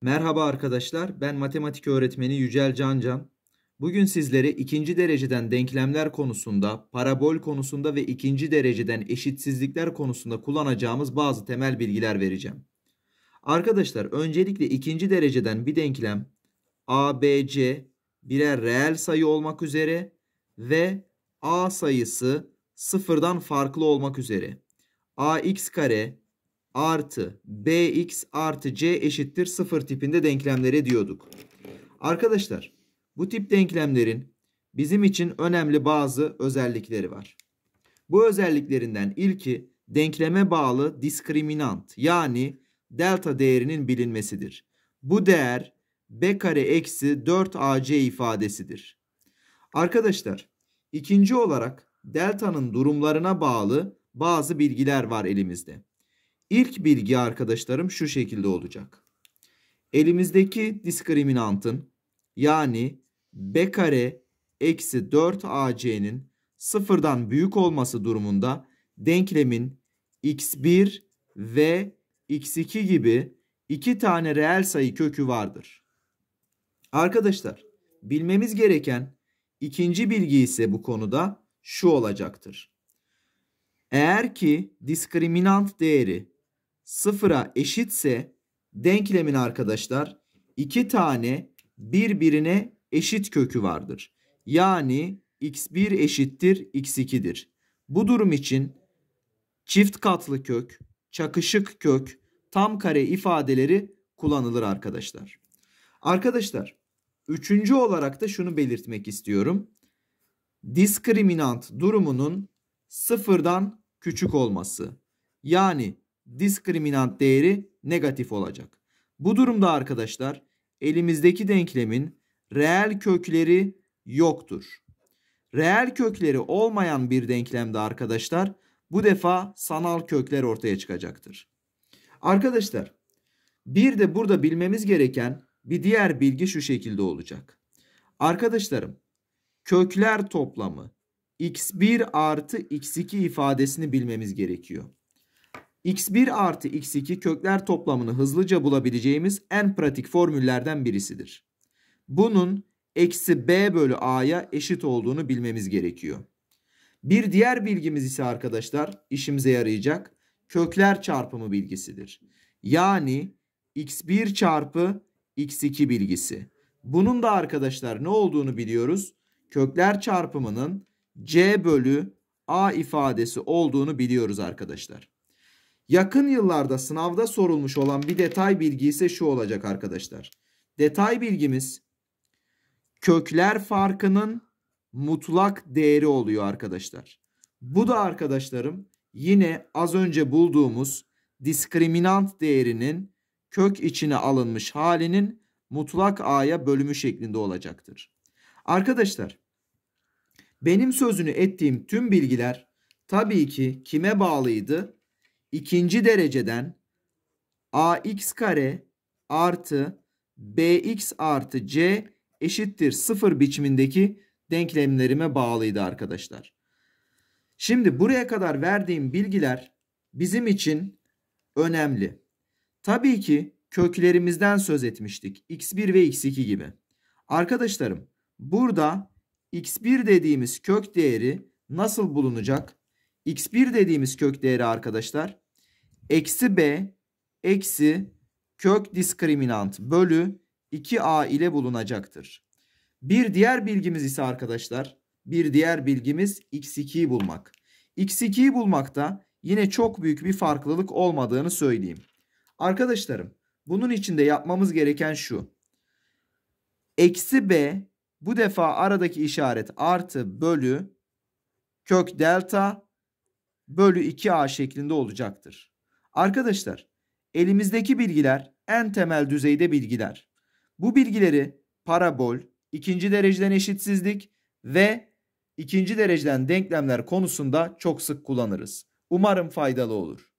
Merhaba arkadaşlar, ben matematik öğretmeni Yücel Cancan. Bugün sizlere ikinci dereceden denklemler konusunda, parabol konusunda ve ikinci dereceden eşitsizlikler konusunda kullanacağımız bazı temel bilgiler vereceğim. Arkadaşlar öncelikle ikinci dereceden bir denklem ABC birer reel sayı olmak üzere ve A sayısı sıfırdan farklı olmak üzere. AX kare artı bx artı c eşittir 0 tipinde denklemlere diyorduk. Arkadaşlar bu tip denklemlerin bizim için önemli bazı özellikleri var. Bu özelliklerinden ilki denkleme bağlı diskriminant yani delta değerinin bilinmesidir. Bu değer b kare eksi 4ac ifadesidir. Arkadaşlar ikinci olarak delta'nın durumlarına bağlı bazı bilgiler var elimizde. İlk bilgi arkadaşlarım şu şekilde olacak. Elimizdeki diskriminantın yani b kare eksi 4ac'nin sıfırdan büyük olması durumunda denklemin x1 ve x2 gibi iki tane reel sayı kökü vardır. Arkadaşlar bilmemiz gereken ikinci bilgi ise bu konuda şu olacaktır. Eğer ki diskriminant değeri sıfıra eşitse denklemin arkadaşlar iki tane birbirine eşit kökü vardır. Yani x1 eşittir x2'dir. Bu durum için çift katlı kök, çakışık kök, tam kare ifadeleri kullanılır arkadaşlar. Arkadaşlar üçüncü olarak da şunu belirtmek istiyorum. Diskriminant durumunun sıfırdan küçük olması. Yani diskriminant değeri negatif olacak. Bu durumda arkadaşlar elimizdeki denklemin reel kökleri yoktur. Reel kökleri olmayan bir denklemde arkadaşlar bu defa sanal kökler ortaya çıkacaktır. Arkadaşlar bir de burada bilmemiz gereken bir diğer bilgi şu şekilde olacak. Arkadaşlarım kökler toplamı x1 artı x2 ifadesini bilmemiz gerekiyor x1 artı x2 kökler toplamını hızlıca bulabileceğimiz en pratik formüllerden birisidir. Bunun eksi b bölü a'ya eşit olduğunu bilmemiz gerekiyor. Bir diğer bilgimiz ise arkadaşlar işimize yarayacak kökler çarpımı bilgisidir. Yani x1 çarpı x2 bilgisi. Bunun da arkadaşlar ne olduğunu biliyoruz. Kökler çarpımının c bölü a ifadesi olduğunu biliyoruz arkadaşlar. Yakın yıllarda sınavda sorulmuş olan bir detay bilgi ise şu olacak arkadaşlar. Detay bilgimiz kökler farkının mutlak değeri oluyor arkadaşlar. Bu da arkadaşlarım yine az önce bulduğumuz diskriminant değerinin kök içine alınmış halinin mutlak a'ya bölümü şeklinde olacaktır. Arkadaşlar benim sözünü ettiğim tüm bilgiler tabii ki kime bağlıydı? ikinci dereceden ax kare artı bx artı c eşittir sıfır biçimindeki denklemlerime bağlıydı arkadaşlar. Şimdi buraya kadar verdiğim bilgiler bizim için önemli. Tabii ki köklerimizden söz etmiştik. x1 ve x2 gibi. Arkadaşlarım burada x1 dediğimiz kök değeri nasıl bulunacak? x1 dediğimiz kök değeri arkadaşlar eksi b eksi kök diskriminant bölü 2a ile bulunacaktır. Bir diğer bilgimiz ise arkadaşlar bir diğer bilgimiz x2'yi bulmak. x2'yi bulmakta yine çok büyük bir farklılık olmadığını söyleyeyim. Arkadaşlarım bunun için de yapmamız gereken şu. Eksi b bu defa aradaki işaret artı bölü kök delta bölü 2a şeklinde olacaktır. Arkadaşlar elimizdeki bilgiler en temel düzeyde bilgiler. Bu bilgileri parabol, ikinci dereceden eşitsizlik ve ikinci dereceden denklemler konusunda çok sık kullanırız. Umarım faydalı olur.